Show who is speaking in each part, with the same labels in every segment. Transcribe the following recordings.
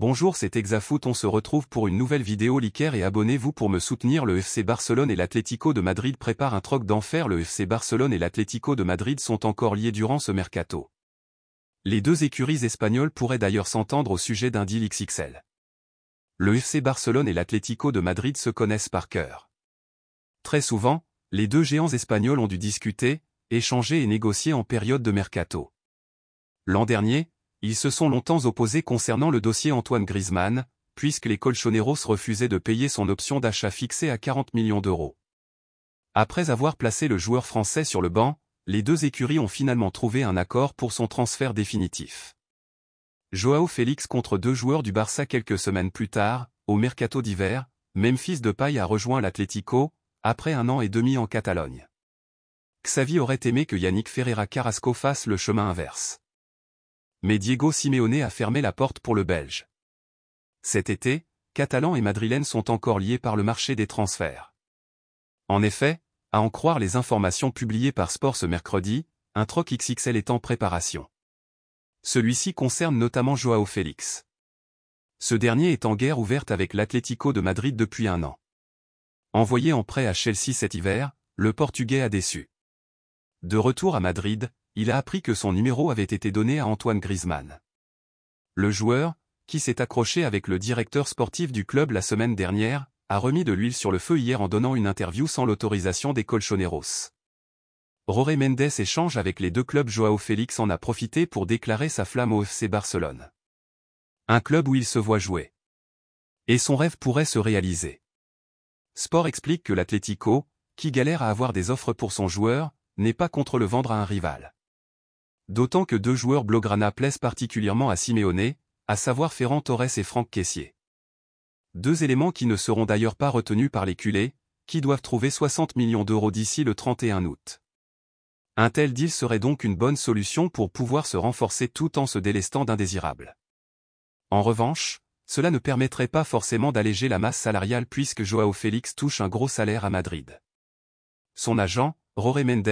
Speaker 1: Bonjour c'est Exafoot on se retrouve pour une nouvelle vidéo liqueur et abonnez-vous pour me soutenir le FC Barcelone et l'Atlético de Madrid préparent un troc d'enfer le FC Barcelone et l'Atlético de Madrid sont encore liés durant ce mercato. Les deux écuries espagnoles pourraient d'ailleurs s'entendre au sujet d'un deal XXL. Le FC Barcelone et l'Atlético de Madrid se connaissent par cœur. Très souvent, les deux géants espagnols ont dû discuter, échanger et négocier en période de mercato. L'an dernier, ils se sont longtemps opposés concernant le dossier Antoine Griezmann, puisque les Colchoneros refusaient de payer son option d'achat fixée à 40 millions d'euros. Après avoir placé le joueur français sur le banc, les deux écuries ont finalement trouvé un accord pour son transfert définitif. Joao Félix contre deux joueurs du Barça quelques semaines plus tard, au mercato d'hiver, Memphis paille a rejoint l'Atlético, après un an et demi en Catalogne. Xavi aurait aimé que Yannick Ferreira Carrasco fasse le chemin inverse. Mais Diego Simeone a fermé la porte pour le Belge. Cet été, Catalan et madrilène sont encore liés par le marché des transferts. En effet, à en croire les informations publiées par Sport ce mercredi, un troc XXL est en préparation. Celui-ci concerne notamment Joao Félix. Ce dernier est en guerre ouverte avec l'Atlético de Madrid depuis un an. Envoyé en prêt à Chelsea cet hiver, le Portugais a déçu. De retour à Madrid, il a appris que son numéro avait été donné à Antoine Griezmann. Le joueur, qui s'est accroché avec le directeur sportif du club la semaine dernière, a remis de l'huile sur le feu hier en donnant une interview sans l'autorisation des Colchoneros. Roré Mendes échange avec les deux clubs Joao Félix en a profité pour déclarer sa flamme au FC Barcelone. Un club où il se voit jouer. Et son rêve pourrait se réaliser. Sport explique que l'Atlético, qui galère à avoir des offres pour son joueur, n'est pas contre le vendre à un rival. D'autant que deux joueurs Blaugrana plaisent particulièrement à Simeone, à savoir Ferran Torres et Franck Caissier. Deux éléments qui ne seront d'ailleurs pas retenus par les culés, qui doivent trouver 60 millions d'euros d'ici le 31 août. Un tel deal serait donc une bonne solution pour pouvoir se renforcer tout en se délestant d'indésirables. En revanche, cela ne permettrait pas forcément d'alléger la masse salariale puisque Joao Félix touche un gros salaire à Madrid. Son agent, Roré Mendes,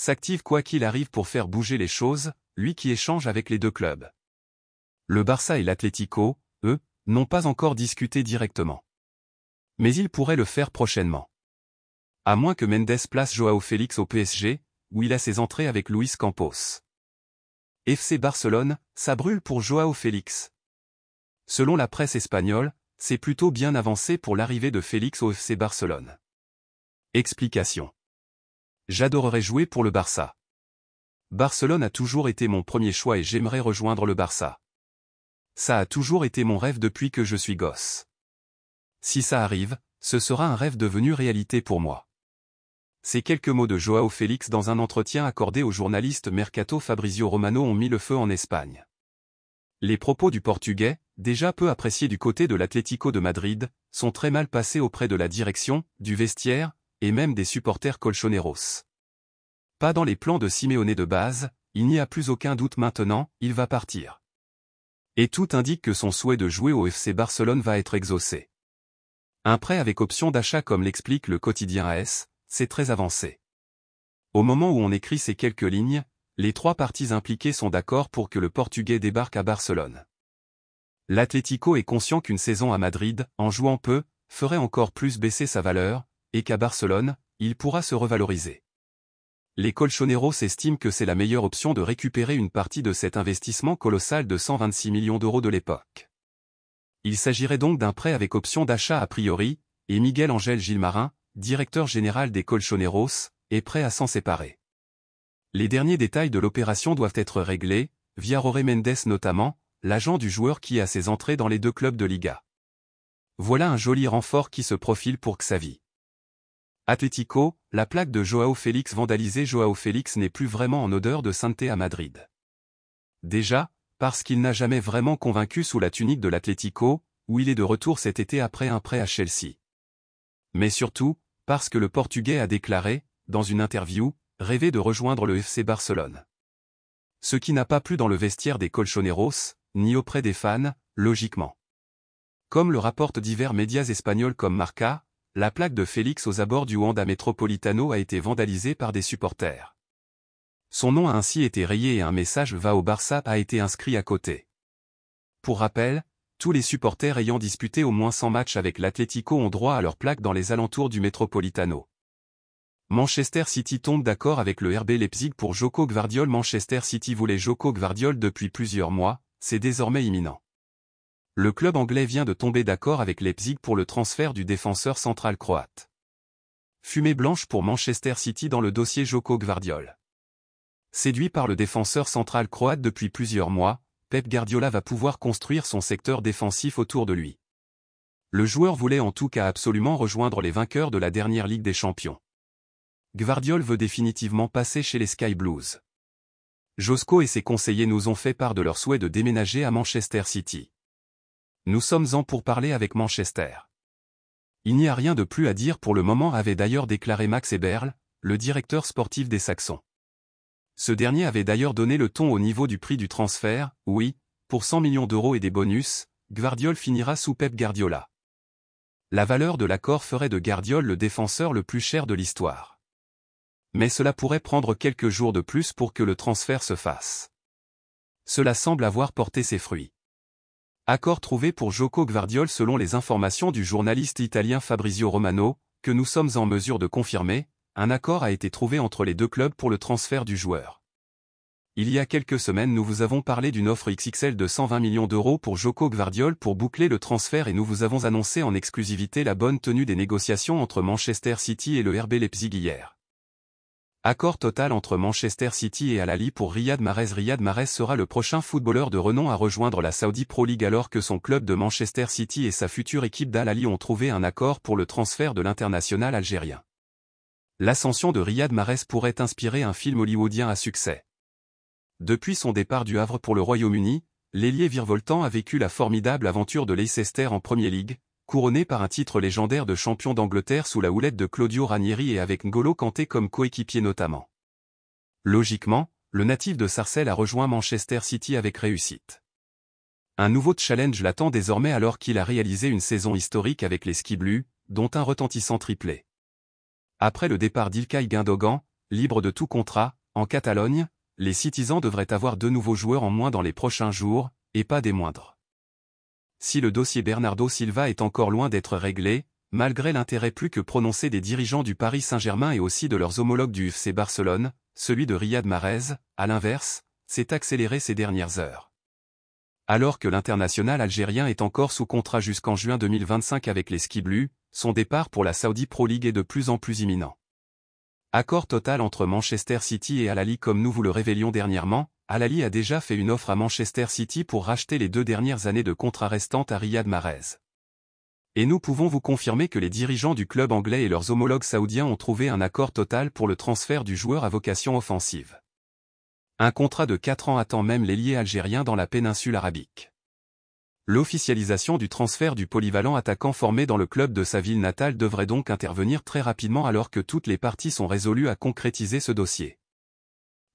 Speaker 1: s'active quoi qu'il arrive pour faire bouger les choses, lui qui échange avec les deux clubs. Le Barça et l'Atlético, eux, n'ont pas encore discuté directement. Mais ils pourraient le faire prochainement. À moins que Mendes place Joao Félix au PSG, où il a ses entrées avec Luis Campos. FC Barcelone, ça brûle pour Joao Félix. Selon la presse espagnole, c'est plutôt bien avancé pour l'arrivée de Félix au FC Barcelone. Explication. J'adorerais jouer pour le Barça. Barcelone a toujours été mon premier choix et j'aimerais rejoindre le Barça. Ça a toujours été mon rêve depuis que je suis gosse. Si ça arrive, ce sera un rêve devenu réalité pour moi. Ces quelques mots de Joao Félix dans un entretien accordé au journaliste Mercato Fabrizio Romano ont mis le feu en Espagne. Les propos du Portugais, déjà peu appréciés du côté de l'Atlético de Madrid, sont très mal passés auprès de la direction, du vestiaire, et même des supporters colchoneros. Pas dans les plans de Simeone de base, il n'y a plus aucun doute maintenant, il va partir. Et tout indique que son souhait de jouer au FC Barcelone va être exaucé. Un prêt avec option d'achat comme l'explique le quotidien AS, c'est très avancé. Au moment où on écrit ces quelques lignes, les trois parties impliquées sont d'accord pour que le Portugais débarque à Barcelone. L'Atlético est conscient qu'une saison à Madrid, en jouant peu, ferait encore plus baisser sa valeur, et qu'à Barcelone, il pourra se revaloriser. Les Colchoneros estiment que c'est la meilleure option de récupérer une partie de cet investissement colossal de 126 millions d'euros de l'époque. Il s'agirait donc d'un prêt avec option d'achat a priori, et Miguel Angel Gilmarin, directeur général des Colchoneros, est prêt à s'en séparer. Les derniers détails de l'opération doivent être réglés, via Roré Mendes notamment, l'agent du joueur qui a ses entrées dans les deux clubs de Liga. Voilà un joli renfort qui se profile pour Xavi. Atlético, la plaque de Joao Félix vandalisée Joao Félix n'est plus vraiment en odeur de sainteté à Madrid. Déjà, parce qu'il n'a jamais vraiment convaincu sous la tunique de l'Atlético, où il est de retour cet été après un prêt à Chelsea. Mais surtout, parce que le Portugais a déclaré, dans une interview, rêver de rejoindre le FC Barcelone. Ce qui n'a pas plu dans le vestiaire des Colchoneros, ni auprès des fans, logiquement. Comme le rapportent divers médias espagnols comme Marca, la plaque de Félix aux abords du Wanda Metropolitano a été vandalisée par des supporters. Son nom a ainsi été rayé et un message Va au Barça a été inscrit à côté. Pour rappel, tous les supporters ayant disputé au moins 100 matchs avec l'Atlético ont droit à leur plaque dans les alentours du Metropolitano. Manchester City tombe d'accord avec le RB Leipzig pour Joko Gvardiol Manchester City voulait Joko Gvardiol depuis plusieurs mois, c'est désormais imminent le club anglais vient de tomber d'accord avec Leipzig pour le transfert du défenseur central croate. Fumée blanche pour Manchester City dans le dossier Joko Gvardiol. Séduit par le défenseur central croate depuis plusieurs mois, Pep Guardiola va pouvoir construire son secteur défensif autour de lui. Le joueur voulait en tout cas absolument rejoindre les vainqueurs de la dernière Ligue des Champions. Gvardiol veut définitivement passer chez les Sky Blues. Josco et ses conseillers nous ont fait part de leur souhait de déménager à Manchester City. Nous sommes en pour parler avec Manchester. Il n'y a rien de plus à dire pour le moment avait d'ailleurs déclaré Max Eberl, le directeur sportif des Saxons. Ce dernier avait d'ailleurs donné le ton au niveau du prix du transfert, oui, pour 100 millions d'euros et des bonus, Guardiola finira sous Pep Guardiola. La valeur de l'accord ferait de Guardiol le défenseur le plus cher de l'histoire. Mais cela pourrait prendre quelques jours de plus pour que le transfert se fasse. Cela semble avoir porté ses fruits. Accord trouvé pour Joko Gvardiol selon les informations du journaliste italien Fabrizio Romano, que nous sommes en mesure de confirmer, un accord a été trouvé entre les deux clubs pour le transfert du joueur. Il y a quelques semaines nous vous avons parlé d'une offre XXL de 120 millions d'euros pour Joko Gvardiol pour boucler le transfert et nous vous avons annoncé en exclusivité la bonne tenue des négociations entre Manchester City et le RB Leipzig hier. Accord total entre Manchester City et Al Ahly pour Riyad Mahrez. Riyad Mahrez sera le prochain footballeur de renom à rejoindre la Saudi Pro League alors que son club de Manchester City et sa future équipe d'Al Ahly ont trouvé un accord pour le transfert de l'international algérien. L'ascension de Riyad Mahrez pourrait inspirer un film hollywoodien à succès. Depuis son départ du Havre pour le Royaume-Uni, l'ailier virevoltant a vécu la formidable aventure de Leicester en Premier League, couronné par un titre légendaire de champion d'Angleterre sous la houlette de Claudio Ranieri et avec N'Golo Kanté comme coéquipier notamment. Logiquement, le natif de Sarcelles a rejoint Manchester City avec réussite. Un nouveau challenge l'attend désormais alors qu'il a réalisé une saison historique avec les Blue, dont un retentissant triplé. Après le départ d'Ilkay Gundogan, libre de tout contrat, en Catalogne, les Citizens devraient avoir deux nouveaux joueurs en moins dans les prochains jours, et pas des moindres si le dossier Bernardo Silva est encore loin d'être réglé, malgré l'intérêt plus que prononcé des dirigeants du Paris Saint-Germain et aussi de leurs homologues du FC Barcelone, celui de Riyad Mahrez, à l'inverse, s'est accéléré ces dernières heures. Alors que l'international algérien est encore sous contrat jusqu'en juin 2025 avec les Skiblus, son départ pour la Saudi Pro League est de plus en plus imminent. Accord total entre Manchester City et al comme nous vous le révélions dernièrement, Al-Ali a déjà fait une offre à Manchester City pour racheter les deux dernières années de contrat restantes à Riyad Mahrez. Et nous pouvons vous confirmer que les dirigeants du club anglais et leurs homologues saoudiens ont trouvé un accord total pour le transfert du joueur à vocation offensive. Un contrat de 4 ans attend même l'ailier algérien dans la péninsule arabique. L'officialisation du transfert du polyvalent attaquant formé dans le club de sa ville natale devrait donc intervenir très rapidement alors que toutes les parties sont résolues à concrétiser ce dossier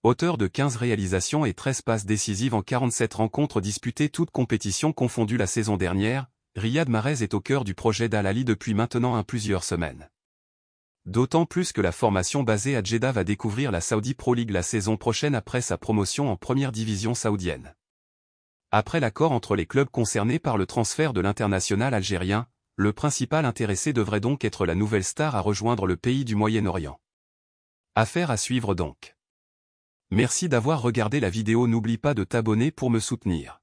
Speaker 1: auteur de 15 réalisations et 13 passes décisives en 47 rencontres disputées toutes compétitions confondues la saison dernière, Riyad Mahrez est au cœur du projet d'Al-Ali depuis maintenant un plusieurs semaines. D'autant plus que la formation basée à Jeddah va découvrir la Saudi Pro League la saison prochaine après sa promotion en première division saoudienne. Après l'accord entre les clubs concernés par le transfert de l'international algérien, le principal intéressé devrait donc être la nouvelle star à rejoindre le pays du Moyen-Orient. Affaire à suivre donc. Merci d'avoir regardé la vidéo n'oublie pas de t'abonner pour me soutenir.